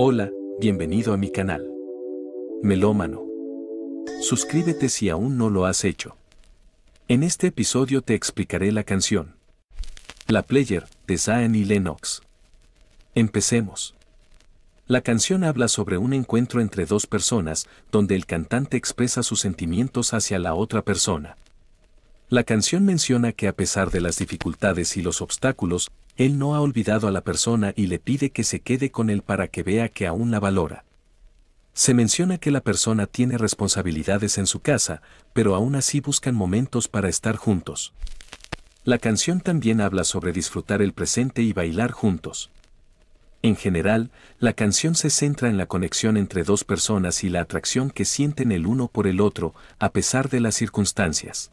Hola, bienvenido a mi canal. Melómano. Suscríbete si aún no lo has hecho. En este episodio te explicaré la canción. La Player, de Zayn y Lennox. Empecemos. La canción habla sobre un encuentro entre dos personas donde el cantante expresa sus sentimientos hacia la otra persona. La canción menciona que a pesar de las dificultades y los obstáculos, él no ha olvidado a la persona y le pide que se quede con él para que vea que aún la valora. Se menciona que la persona tiene responsabilidades en su casa, pero aún así buscan momentos para estar juntos. La canción también habla sobre disfrutar el presente y bailar juntos. En general, la canción se centra en la conexión entre dos personas y la atracción que sienten el uno por el otro, a pesar de las circunstancias.